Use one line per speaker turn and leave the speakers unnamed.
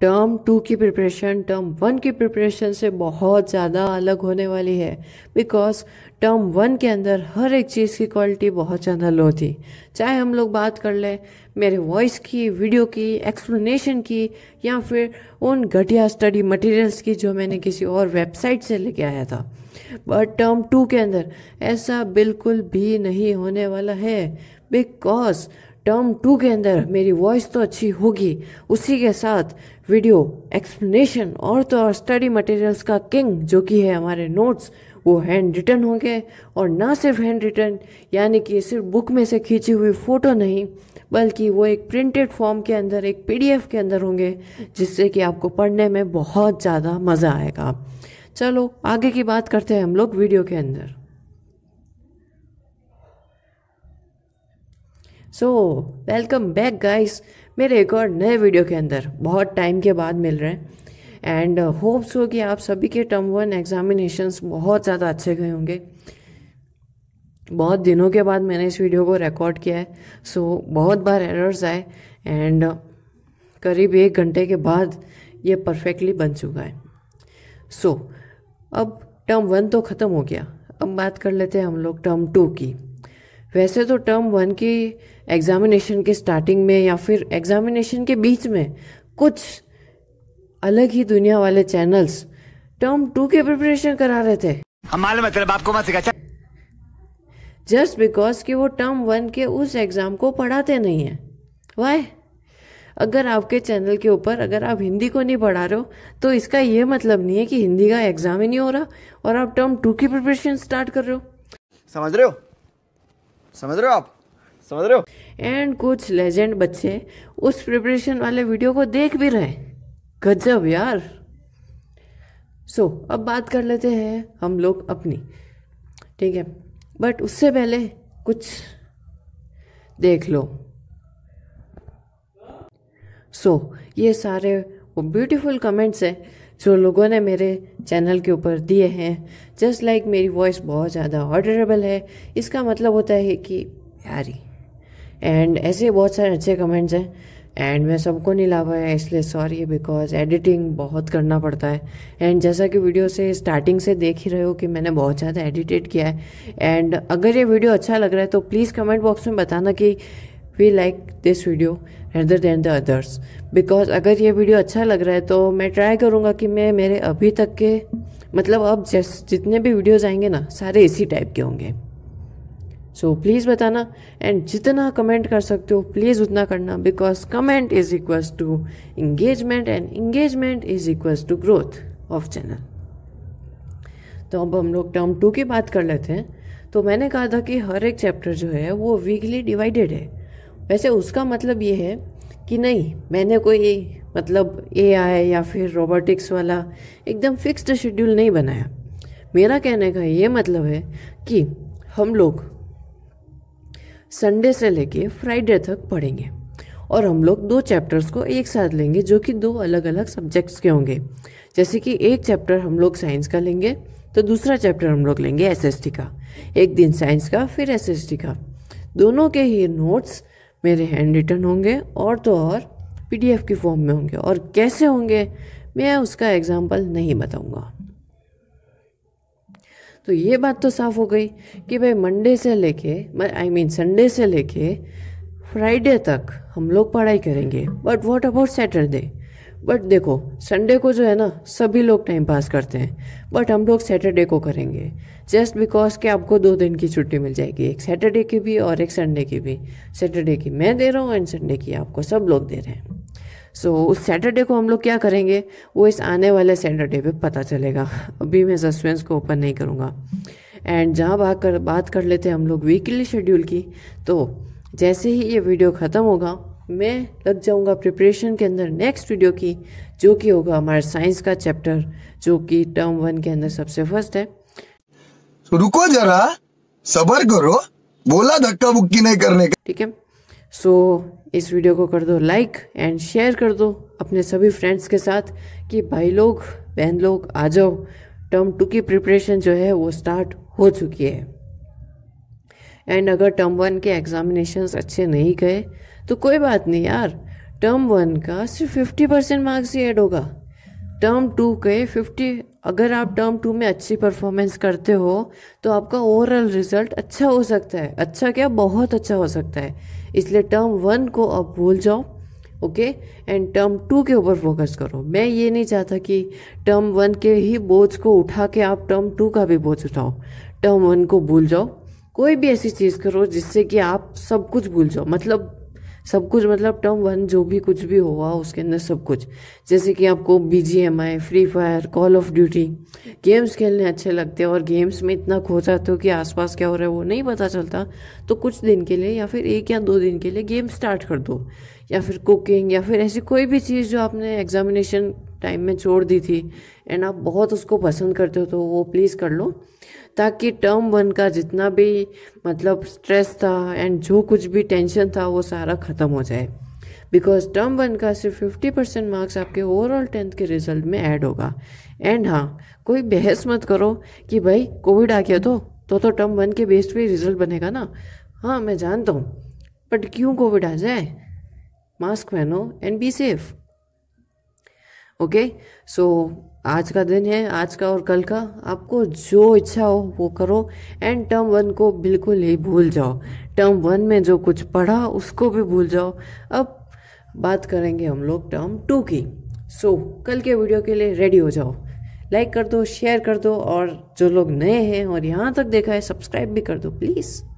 term two की preparation term one की preparation से बहुत ज़्यादा अलग होने वाली है बिकॉज टर्म वन के अंदर हर एक चीज़ की क्वालिटी बहुत ज़्यादा लो थी चाहे हम लोग बात कर लें मेरे वॉइस की वीडियो की एक्सप्लेनेशन की या फिर उन घटिया स्टडी मटेरियल्स की जो मैंने किसी और वेबसाइट से लेके आया था बट टर्म टू के अंदर ऐसा बिल्कुल भी नहीं होने वाला है बिकॉज टर्म टू के अंदर मेरी वॉइस तो अच्छी होगी उसी के साथ वीडियो एक्सप्लेनेशन और तो और स्टडी मटेरियल्स का किंग जो कि है हमारे नोट्स वो हैंड रिटर्न होंगे और ना सिर्फ हैंड रिटर्न यानी कि सिर्फ बुक में से खींची हुई फ़ोटो नहीं बल्कि वो एक प्रिंटेड फॉर्म के अंदर एक पीडीएफ के अंदर होंगे जिससे कि आपको पढ़ने में बहुत ज़्यादा मज़ा आएगा चलो आगे की बात करते हैं हम लोग वीडियो के अंदर सो वेलकम बैक गाइस मेरे एक और नए वीडियो के अंदर बहुत टाइम के बाद मिल रहे हैं एंड होप्स uh, हो कि आप सभी के टर्म वन एग्जामिनेशंस बहुत ज़्यादा अच्छे गए होंगे बहुत दिनों के बाद मैंने इस वीडियो को रिकॉर्ड किया है सो so, बहुत बार एरर्स आए एंड uh, करीब एक घंटे के बाद ये परफेक्टली बन चुका है सो so, अब टर्म वन तो ख़त्म हो गया अब बात कर लेते हैं हम लोग टर्म टू की वैसे तो टर्म वन की एग्ज़ामिनेशन के स्टार्टिंग में या फिर एग्ज़ामिनेशन के बीच में कुछ अलग ही दुनिया वाले चैनल्स टर्म टू के प्रिपरेशन करा रहे थे जस्ट बिकॉज कि वो टर्म वन के उस एग्ज़ाम को पढ़ाते नहीं है वाई अगर आपके चैनल के ऊपर अगर आप हिंदी को नहीं पढ़ा रहे हो तो इसका ये मतलब नहीं है कि हिंदी का एग्ज़ाम ही नहीं हो रहा और आप टर्म टू की प्रिपरेशन स्टार्ट कर रहे हो समझ रहे हो समझ रहे हो आप समझ रहे हो एंड कुछ लेजेंड बच्चे उस प्रिपरेशन वाले वीडियो को देख भी रहे गजब यार सो so, अब बात कर लेते हैं हम लोग अपनी ठीक है बट उससे पहले कुछ देख लो सो so, ये सारे वो ब्यूटीफुल कमेंट्स हैं जो लोगों ने मेरे चैनल के ऊपर दिए हैं जस्ट लाइक like मेरी वॉइस बहुत ज़्यादा ऑर्डरेबल है इसका मतलब होता है कि प्यारी एंड ऐसे बहुत सारे अच्छे कमेंट्स हैं एंड मैं सबको नहीं ला पाया इसलिए सॉरी बिकॉज एडिटिंग बहुत करना पड़ता है एंड जैसा कि वीडियो से स्टार्टिंग से देख ही रहे हो कि मैंने बहुत ज़्यादा एडिटेड किया है एंड अगर ये वीडियो अच्छा लग रहा है तो प्लीज़ कमेंट बॉक्स में बताना कि we like this video rather than the others because अगर ये वीडियो अच्छा लग रहा है तो मैं ट्राई करूँगा कि मैं मेरे अभी तक के मतलब अब जैस जितने भी वीडियोज आएंगे ना सारे इसी टाइप के होंगे सो so, प्लीज़ बताना एंड जितना कमेंट कर सकते हो प्लीज़ उतना करना because comment is equals to engagement and engagement is equals to growth of channel तो अब हम लोग टर्म टू की बात कर लेते हैं तो मैंने कहा था कि हर एक चैप्टर जो है वो वीकली डिवाइडेड है वैसे उसका मतलब ये है कि नहीं मैंने कोई मतलब ए आई या फिर रोबोटिक्स वाला एकदम फिक्स्ड शेड्यूल नहीं बनाया मेरा कहने का ये मतलब है कि हम लोग संडे से लेके फ्राइडे तक पढ़ेंगे और हम लोग दो चैप्टर्स को एक साथ लेंगे जो कि दो अलग अलग सब्जेक्ट्स के होंगे जैसे कि एक चैप्टर हम लोग साइंस का लेंगे तो दूसरा चैप्टर हम लोग लेंगे एस का एक दिन साइंस का फिर एस का दोनों के ही नोट्स मेरे हैंड रिटर्न होंगे और तो और पी की फॉर्म में होंगे और कैसे होंगे मैं उसका एग्ज़ाम्पल नहीं बताऊंगा तो ये बात तो साफ़ हो गई कि भाई मंडे से लेके आई मीन संडे से लेके फ्राइडे तक हम लोग पढ़ाई करेंगे but what about Saturday but देखो संडे को जो है ना सभी लोग टाइम पास करते हैं बट हम लोग सैटरडे को करेंगे जस्ट बिकॉज कि आपको दो दिन की छुट्टी मिल जाएगी एक सैटरडे की भी और एक संडे की भी सैटरडे की मैं दे रहा हूँ एंड संडे की आपको सब लोग दे रहे हैं सो so, उस सैटरडे को हम लोग क्या करेंगे वो इस आने वाले सैटरडे पे पता चलेगा अभी मैं सस्पेंस को ओपन नहीं करूँगा एंड जहाँ बात कर बात कर लेते हैं हम लोग वीकली शेड्यूल की तो जैसे ही ये वीडियो ख़त्म होगा मैं लग जाऊंगा प्रिपरेशन के अंदर नेक्स्ट वीडियो की जो कि होगा हमारा साइंस का चैप्टर जो कि टर्म वन के अंदर सबसे फर्स्ट है तो रुको जरा सबर करो बोला धक्का बुक्की नहीं करने का ठीक है सो so, इस वीडियो को कर दो लाइक एंड शेयर कर दो अपने सभी फ्रेंड्स के साथ कि भाई लोग बहन लोग आ जाओ टर्म टू की प्रिपरेशन जो है वो स्टार्ट हो चुकी है एंड अगर टर्म वन के एग्जामिनेशंस अच्छे नहीं गए तो कोई बात नहीं यार टर्म वन का सिर्फ फिफ्टी परसेंट मार्क्स ही ऐड होगा टर्म टू के फिफ्टी अगर आप टर्म टू में अच्छी परफॉर्मेंस करते हो तो आपका ओवरऑल रिजल्ट अच्छा हो सकता है अच्छा क्या बहुत अच्छा हो सकता है इसलिए टर्म वन को आप भूल जाओ ओके एंड टर्म टू के ऊपर फोकस करो मैं ये नहीं चाहता कि टर्म वन के ही बोझ को उठा के आप टर्म टू का भी बोझ उठाओ टर्म वन को भूल जाओ कोई भी ऐसी चीज़ करो जिससे कि आप सब कुछ भूल जाओ मतलब सब कुछ मतलब टर्म वन जो भी कुछ भी हुआ उसके अंदर सब कुछ जैसे कि आपको B G M I free fire call of duty games खेलने अच्छे लगते हैं और गेम्स में इतना खो जाते हो कि आसपास क्या हो रहा है वो नहीं पता चलता तो कुछ दिन के लिए या फिर एक या दो दिन के लिए गेम स्टार्ट कर दो या फिर कुकिंग या फिर ऐसी कोई भी चीज़ जो आपने एग्जामिनेशन टाइम में छोड़ दी थी एंड आप बहुत उसको पसंद करते हो तो वो प्लीज़ कर लो ताकि टर्म वन का जितना भी मतलब स्ट्रेस था एंड जो कुछ भी टेंशन था वो सारा ख़त्म हो जाए बिकॉज टर्म वन का सिर्फ फिफ्टी परसेंट मार्क्स आपके ओवरऑल टेंथ के रिजल्ट में ऐड होगा एंड हाँ कोई बहस मत करो कि भाई कोविड आ गया तो तो तो टर्म वन के बेस्ड पे रिजल्ट बनेगा ना हाँ मैं जानता हूँ बट क्यों कोविड आ जाए मास्क पहनो and be safe okay so आज का दिन है आज का और कल का आपको जो इच्छा हो वो करो एंड टर्म वन को बिल्कुल ही भूल जाओ टर्म वन में जो कुछ पढ़ा उसको भी भूल जाओ अब बात करेंगे हम लोग टर्म टू की सो so, कल के वीडियो के लिए रेडी हो जाओ लाइक कर दो शेयर कर दो और जो लोग नए हैं और यहाँ तक देखा है सब्सक्राइब भी कर दो प्लीज़